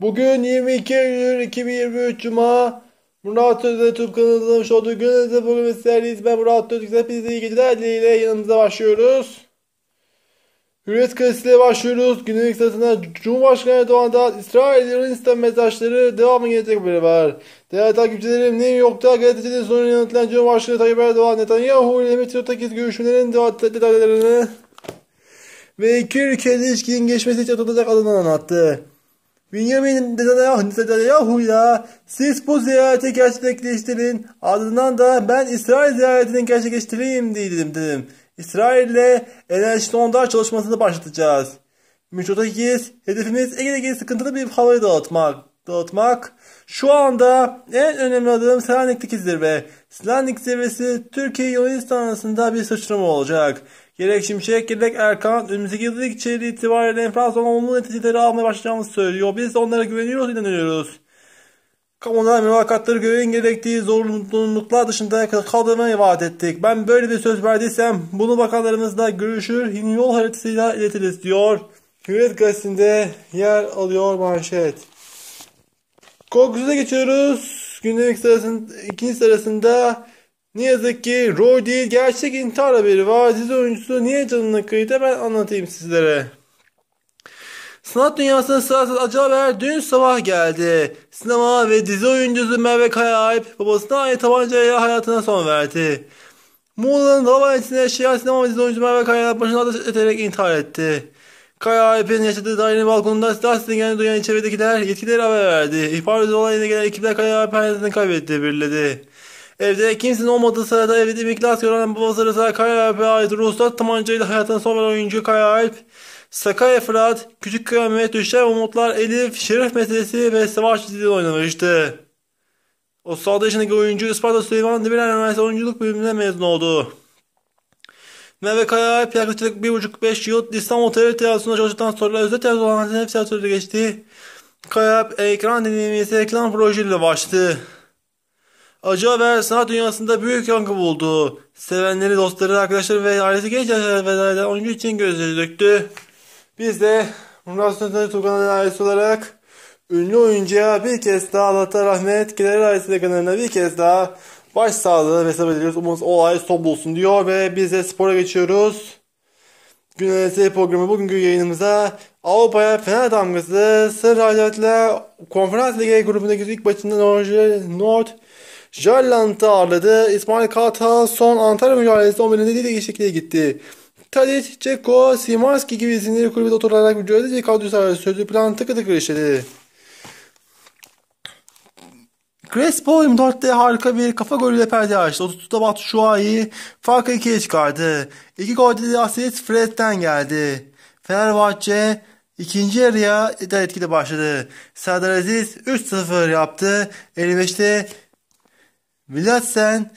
Bugün 22 Eylül 2023 Cuma Murat Özde YouTube kanalına hazırlamış olduğu gününüzde bugün sizlerleyiz. Ben Murat Özde hepinize iyi geceler dileğiyle yanımıza başlıyoruz. Hürriyet gazetesiyle başlıyoruz. Günün ilk sırasında Cumhurbaşkanı Erdoğan'dan İsrail Yunanistan mesajları devamı gelecek haberi var. Değerli takipçilerim New York'ta gazetecilerin sorunu yanıtlayan Cumhurbaşkanı Tayyip Erdoğan Netanyahu ile Metrotakis görüşmelerinin detaylarını ve iki ülke ilişkinin geçmesi için atılacak adımlar anlattı. Bünyamin Netanyahu'ya siz bu ziyareti gerçekleştirin ardından da ben İsrail ziyaretini gerçekleştireyim dedim dedim. İsrail ile enerjili onlar çalışmasını başlatacağız. Mücadeleyiz. Hedefimiz Ege'deki sıkıntılı bir havayı dağıtmak. Dağıtmak. Şu anda en önemli adım Selanik'teki zirve. Selanik zirvesi Türkiye Yunanistan arasında bir sıçrama olacak. Gerek Şimşek gerek Erkan önümüzdeki yıl içeri itibariyle enflasyon olumlu neticeleri almaya başlayacağımızı söylüyor. Biz de onlara güveniyoruz, inanıyoruz. Kamuda mülakatları görevin gerektiği zorunluluklar dışında kaldırmayı vaat ettik. Ben böyle bir söz verdiysem bunu bakanlarımızla görüşür, yol haritasıyla iletiriz diyor. Hürriyet gazetesinde yer alıyor manşet. Kokusuna geçiyoruz. Gündelik sırasında, ikinci sırasında ne yazık ki Roy değil gerçek intihar haberi var. Dizi oyuncusu niye canını kıydı ben anlatayım sizlere. Sanat dünyasına sırasız acı haber dün sabah geldi. Sinema ve dizi oyuncusu Merve Kayayip babasına ait tabancayla hayatına son verdi. Muğla'nın Dalabayeti'nde yaşayan sinema ve dizi oyuncusu Merve Kayayip başına ateş eterek intihar etti. Kayayip'in yaşadığı dairenin balkonunda silah sinyalini duyan çevredekiler yetkililere haber verdi. İhbar üzere olayına gelen ekipler Kayayip hayatını kaybetti birledi. Evde kimsenin olmadığı sırada evde bir klas gören babası Rıza Kayaalp'e ait ruhsat tabancayla hayatını son veren oyuncu Kayaalp, Sakay Fırat, Küçük Kıyamet, Düşer Umutlar, Elif, şeref meselesi ve Savaş dizili oynamıştı. 36 yaşındaki oyuncu Isparta Süleyman Demirel Üniversitesi oyunculuk bölümüne mezun oldu. Merve Kayaalp yaklaşık 1,5-5 yıl İstanbul Devlet Tiyatrosu'nda çalıştıktan sonra özel tiyatro olan hep tiyatroda geçti. Kayaalp ekran deneyimi ise ekran projeleriyle başladı. Acı haber sanat dünyasında büyük yankı buldu. Sevenleri, dostları, arkadaşları ve ailesi genç yaşlarda oyuncu için gözleri döktü. Biz de Murat Sönmez Turgan'ın ailesi olarak ünlü oyuncuya bir kez daha Allah'ta rahmet, kiler ailesi de kanalına bir kez daha başsağlığı ve sabır diliyoruz. Umarız o olay son bulsun diyor ve biz de spora geçiyoruz. Gün NSA programı bugünkü yayınımıza Avrupa'ya fener damgası sır hacatla konferans ligi grubundaki ilk maçında Norveç'e Nord Jarland'ı ağırladı. İsmail Kartal son Antalya mücadelesi 11'inde değil de şekilde gitti. Tadic, Ceko, Simarski gibi isimleri kulübede oturarak mücadele edecek kadrosu sürdü. Plan tıkı tıkı işledi. Crespo 24'te harika bir kafa golüyle perde açtı. 30'da Batu Şua'yı farkı 2'ye çıkardı. İki golde de asist Fred'den geldi. Fenerbahçe ikinci yarıya da etkili başladı. Serdar Aziz 3-0 yaptı. 55'te Villasen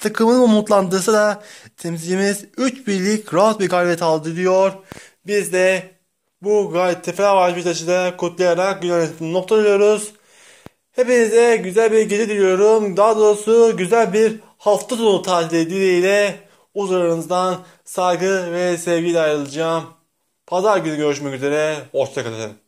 takımın umutlandırsa da temsilcimiz 3 birlik rahat bir galibiyet aldı diyor. Biz de bu gayet Fenerbahçe bir da kutlayarak güzel nokta alıyoruz. Hepinize güzel bir gece diliyorum. Daha doğrusu güzel bir hafta sonu tatili dileğiyle huzurlarınızdan saygı ve sevgiyle ayrılacağım. Pazar günü görüşmek üzere. Hoşçakalın.